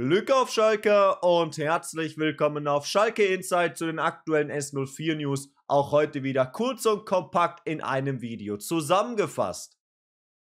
Glück auf Schalke und herzlich willkommen auf Schalke Insight zu den aktuellen S04 News. Auch heute wieder kurz und kompakt in einem Video zusammengefasst.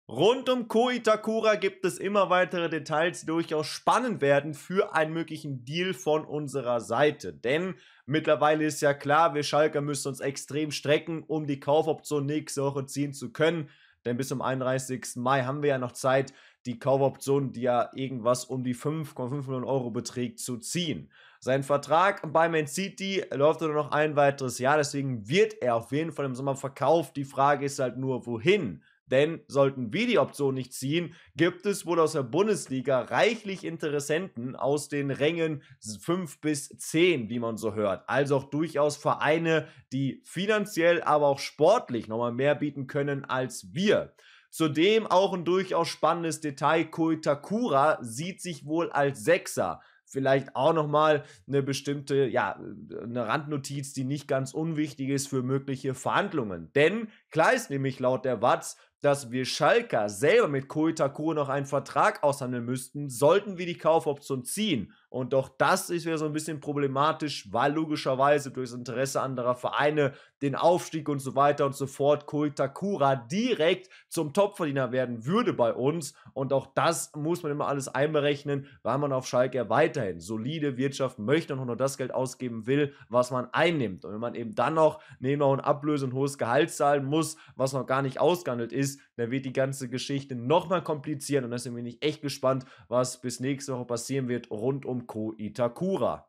Rund um Ko Itakura gibt es immer weitere Details, die durchaus spannend werden für einen möglichen Deal von unserer Seite. Denn mittlerweile ist ja klar, wir Schalke müssen uns extrem strecken, um die Kaufoption nächste Woche ziehen zu können. Denn bis zum 31. Mai haben wir ja noch Zeit, die Kaufoption, die ja irgendwas um die 5,5 Millionen Euro beträgt, zu ziehen. Sein Vertrag bei Man City läuft nur noch ein weiteres Jahr, deswegen wird er auf jeden Fall im Sommer verkauft. Die Frage ist halt nur, wohin? Denn sollten wir die Option nicht ziehen, gibt es wohl aus der Bundesliga reichlich Interessenten aus den Rängen 5 bis 10, wie man so hört. Also auch durchaus Vereine, die finanziell, aber auch sportlich nochmal mehr bieten können als wir. Zudem auch ein durchaus spannendes Detail, Koitakura sieht sich wohl als Sechser vielleicht auch nochmal eine bestimmte, ja, eine Randnotiz, die nicht ganz unwichtig ist für mögliche Verhandlungen. Denn klar ist nämlich laut der Watz, dass wir Schalker selber mit Koitakura noch einen Vertrag aushandeln müssten, sollten wir die Kaufoption ziehen. Und doch das ist wieder so ein bisschen problematisch, weil logischerweise durch das Interesse anderer Vereine den Aufstieg und so weiter und so fort, Koitakura direkt zum Topverdiener werden würde bei uns. Und auch das muss man immer alles einberechnen, weil man auf Schalke weiterhin solide Wirtschaft möchte und nur das Geld ausgeben will, was man einnimmt. Und wenn man eben dann noch neben noch Ablöse und hohes Gehalt zahlen muss, was noch gar nicht ausgehandelt ist, dann wird die ganze Geschichte nochmal kompliziert. Und deswegen bin ich echt gespannt, was bis nächste Woche passieren wird rund um Koitakura.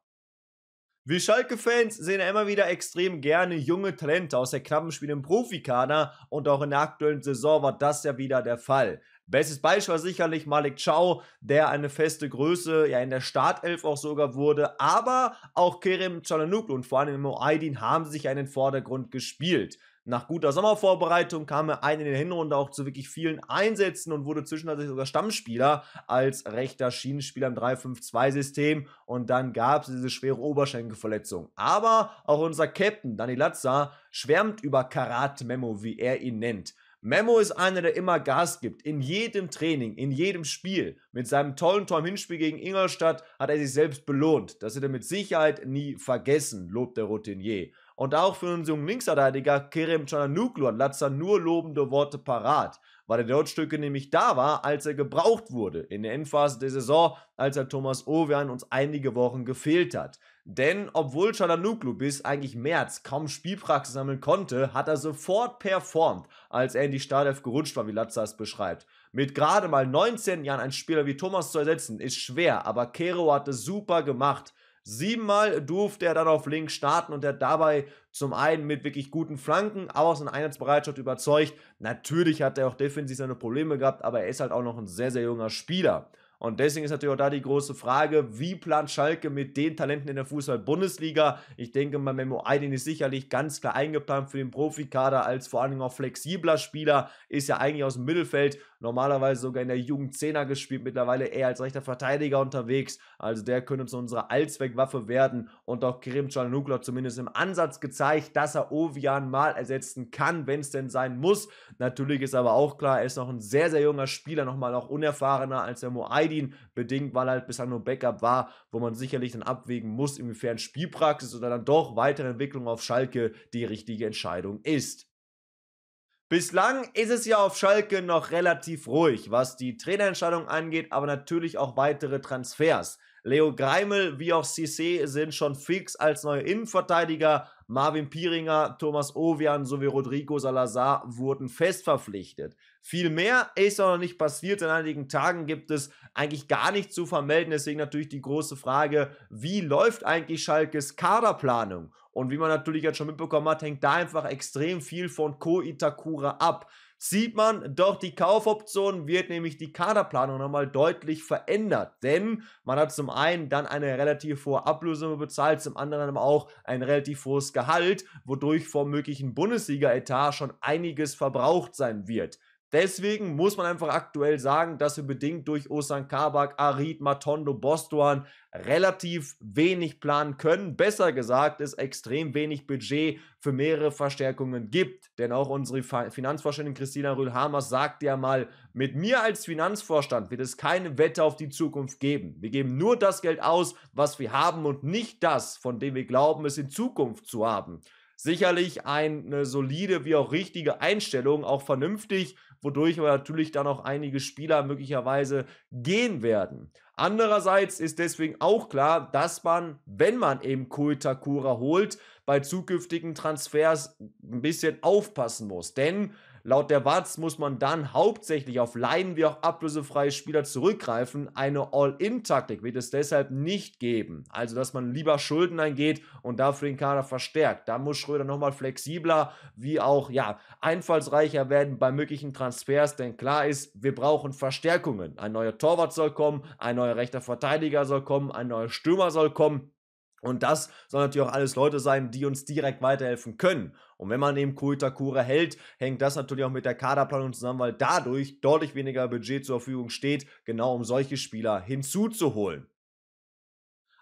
Wir Schalke-Fans sehen immer wieder extrem gerne junge Talente aus der knappen Spiele im Profikader und auch in der aktuellen Saison war das ja wieder der Fall. Bestes Beispiel war sicherlich Malik Chow, der eine feste Größe ja in der Startelf auch sogar wurde, aber auch Kerem Chalanoglu und vor allem Moaidin haben sich einen Vordergrund gespielt. Nach guter Sommervorbereitung kam er ein in der Hinrunde auch zu wirklich vielen Einsätzen und wurde zwischenzeitlich sogar Stammspieler als rechter Schienenspieler im 3-5-2-System. Und dann gab es diese schwere Oberschenkelverletzung. Aber auch unser Captain, Dani Latza, schwärmt über Karat Memo, wie er ihn nennt. Memo ist einer, der immer Gas gibt. In jedem Training, in jedem Spiel. Mit seinem tollen Tor im Hinspiel gegen Ingolstadt hat er sich selbst belohnt. Das wird er mit Sicherheit nie vergessen, lobt der Routinier. Und auch für unseren Linksverteidiger Kerem Cananoglu hat Latza nur lobende Worte parat, weil er dort Stücke nämlich da war, als er gebraucht wurde, in der Endphase der Saison, als er Thomas Ovean uns einige Wochen gefehlt hat. Denn obwohl Chalanoglu bis eigentlich März kaum Spielpraxis sammeln konnte, hat er sofort performt, als er in die Startelf gerutscht war, wie es beschreibt. Mit gerade mal 19 Jahren einen Spieler wie Thomas zu ersetzen, ist schwer, aber Kero hat es super gemacht. Siebenmal durfte er dann auf links starten und er dabei zum einen mit wirklich guten Flanken, aber aus einer Einheitsbereitschaft überzeugt. Natürlich hat er auch defensiv seine Probleme gehabt, aber er ist halt auch noch ein sehr, sehr junger Spieler. Und deswegen ist natürlich auch da die große Frage, wie plant Schalke mit den Talenten in der Fußball-Bundesliga? Ich denke mal, Memo Aydin ist sicherlich ganz klar eingeplant für den Profikader als vor allen Dingen auch flexibler Spieler, ist ja eigentlich aus dem Mittelfeld, normalerweise sogar in der Jugend Zehner gespielt, mittlerweile eher als rechter Verteidiger unterwegs. Also der könnte zu unserer Allzweckwaffe werden und auch Kerim Canukla zumindest im Ansatz gezeigt, dass er Ovian mal ersetzen kann, wenn es denn sein muss. Natürlich ist aber auch klar, er ist noch ein sehr, sehr junger Spieler, nochmal auch unerfahrener als der Moaidi Berlin, bedingt, weil halt bislang nur Backup war, wo man sicherlich dann abwägen muss, inwiefern Spielpraxis oder dann doch weitere Entwicklung auf Schalke die richtige Entscheidung ist. Bislang ist es ja auf Schalke noch relativ ruhig, was die Trainerentscheidung angeht, aber natürlich auch weitere Transfers. Leo Greimel wie auch CC sind schon fix als neue Innenverteidiger. Marvin Pieringer, Thomas Ovian sowie Rodrigo Salazar wurden fest verpflichtet. Viel mehr ist auch noch nicht passiert. In einigen Tagen gibt es eigentlich gar nichts zu vermelden. Deswegen natürlich die große Frage, wie läuft eigentlich Schalkes Kaderplanung? Und wie man natürlich jetzt schon mitbekommen hat, hängt da einfach extrem viel von Ko Itakura ab sieht man doch, die Kaufoption wird nämlich die Kaderplanung nochmal deutlich verändert. Denn man hat zum einen dann eine relativ hohe Ablösung bezahlt, zum anderen aber auch ein relativ hohes Gehalt, wodurch vom möglichen Bundesliga-Etat schon einiges verbraucht sein wird. Deswegen muss man einfach aktuell sagen, dass wir bedingt durch Osan Kabak, Arid, Matondo, Bostuan relativ wenig planen können. Besser gesagt, es extrem wenig Budget für mehrere Verstärkungen gibt. Denn auch unsere Finanzvorständin Christina Rühl-Hamers sagt ja mal, mit mir als Finanzvorstand wird es keine Wette auf die Zukunft geben. Wir geben nur das Geld aus, was wir haben und nicht das, von dem wir glauben, es in Zukunft zu haben sicherlich eine solide wie auch richtige Einstellung, auch vernünftig, wodurch aber natürlich dann auch einige Spieler möglicherweise gehen werden. Andererseits ist deswegen auch klar, dass man, wenn man eben Koitakura holt, bei zukünftigen Transfers ein bisschen aufpassen muss. Denn laut der Watz muss man dann hauptsächlich auf Leihen wie auch ablösefreie Spieler zurückgreifen. Eine All-In-Taktik wird es deshalb nicht geben. Also, dass man lieber Schulden eingeht und dafür den Kader verstärkt. Da muss Schröder nochmal flexibler wie auch ja, einfallsreicher werden bei möglichen Transfers. Denn klar ist, wir brauchen Verstärkungen. Ein neuer Torwart soll kommen, ein neuer rechter Verteidiger soll kommen, ein neuer Stürmer soll kommen. Und das soll natürlich auch alles Leute sein, die uns direkt weiterhelfen können. Und wenn man eben Kuitakura hält, hängt das natürlich auch mit der Kaderplanung zusammen, weil dadurch deutlich weniger Budget zur Verfügung steht, genau um solche Spieler hinzuzuholen.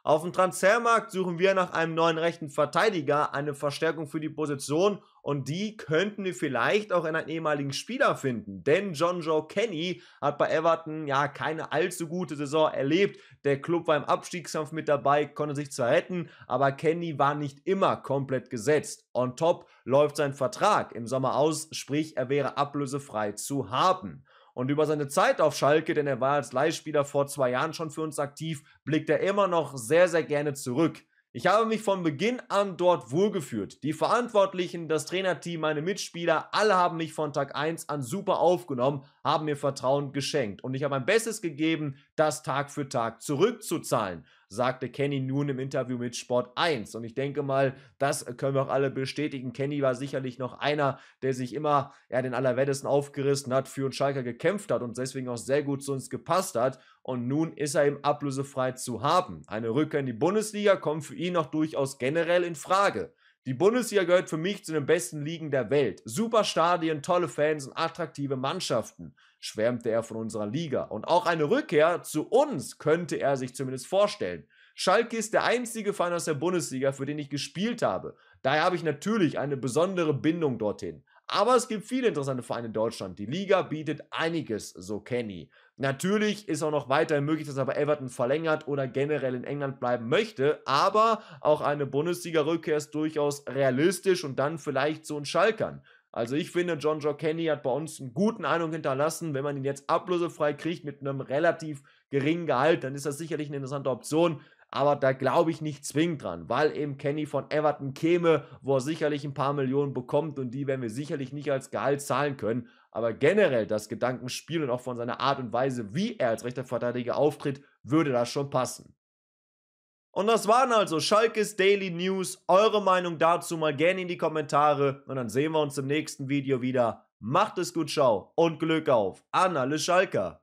Auf dem Transfermarkt suchen wir nach einem neuen rechten Verteidiger, eine Verstärkung für die Position und die könnten wir vielleicht auch in einem ehemaligen Spieler finden. Denn John Joe Kenny hat bei Everton ja keine allzu gute Saison erlebt. Der Club war im Abstiegskampf mit dabei, konnte sich zwar retten, aber Kenny war nicht immer komplett gesetzt. On top läuft sein Vertrag im Sommer aus, sprich er wäre ablösefrei zu haben. Und über seine Zeit auf Schalke, denn er war als Leihspieler vor zwei Jahren schon für uns aktiv, blickt er immer noch sehr, sehr gerne zurück. Ich habe mich von Beginn an dort wohlgeführt. Die Verantwortlichen, das Trainerteam, meine Mitspieler, alle haben mich von Tag 1 an super aufgenommen, haben mir Vertrauen geschenkt. Und ich habe mein Bestes gegeben, das Tag für Tag zurückzuzahlen sagte Kenny nun im Interview mit Sport 1. Und ich denke mal, das können wir auch alle bestätigen. Kenny war sicherlich noch einer, der sich immer ja, den Allerwertesten aufgerissen hat, für und Schalker gekämpft hat und deswegen auch sehr gut zu uns gepasst hat. Und nun ist er eben ablösefrei zu haben. Eine Rückkehr in die Bundesliga kommt für ihn noch durchaus generell in Frage. Die Bundesliga gehört für mich zu den besten Ligen der Welt. Super Stadien, tolle Fans und attraktive Mannschaften schwärmte er von unserer Liga. Und auch eine Rückkehr zu uns könnte er sich zumindest vorstellen. Schalke ist der einzige Verein aus der Bundesliga, für den ich gespielt habe. Daher habe ich natürlich eine besondere Bindung dorthin. Aber es gibt viele interessante Vereine in Deutschland. Die Liga bietet einiges, so Kenny. Natürlich ist auch noch weiterhin möglich, dass er bei Everton verlängert oder generell in England bleiben möchte, aber auch eine Bundesliga-Rückkehr ist durchaus realistisch und dann vielleicht so ein Schalkern. Also ich finde, John Joe Kenny hat bei uns einen guten Eindruck hinterlassen. Wenn man ihn jetzt ablösefrei kriegt mit einem relativ geringen Gehalt, dann ist das sicherlich eine interessante Option. Aber da glaube ich nicht zwingend dran, weil eben Kenny von Everton käme, wo er sicherlich ein paar Millionen bekommt und die werden wir sicherlich nicht als Gehalt zahlen können. Aber generell das Gedankenspiel und auch von seiner Art und Weise, wie er als rechter Verteidiger auftritt, würde das schon passen. Und das waren also Schalkes Daily News. Eure Meinung dazu mal gerne in die Kommentare. Und dann sehen wir uns im nächsten Video wieder. Macht es gut, ciao und Glück auf. Anna Le Schalker.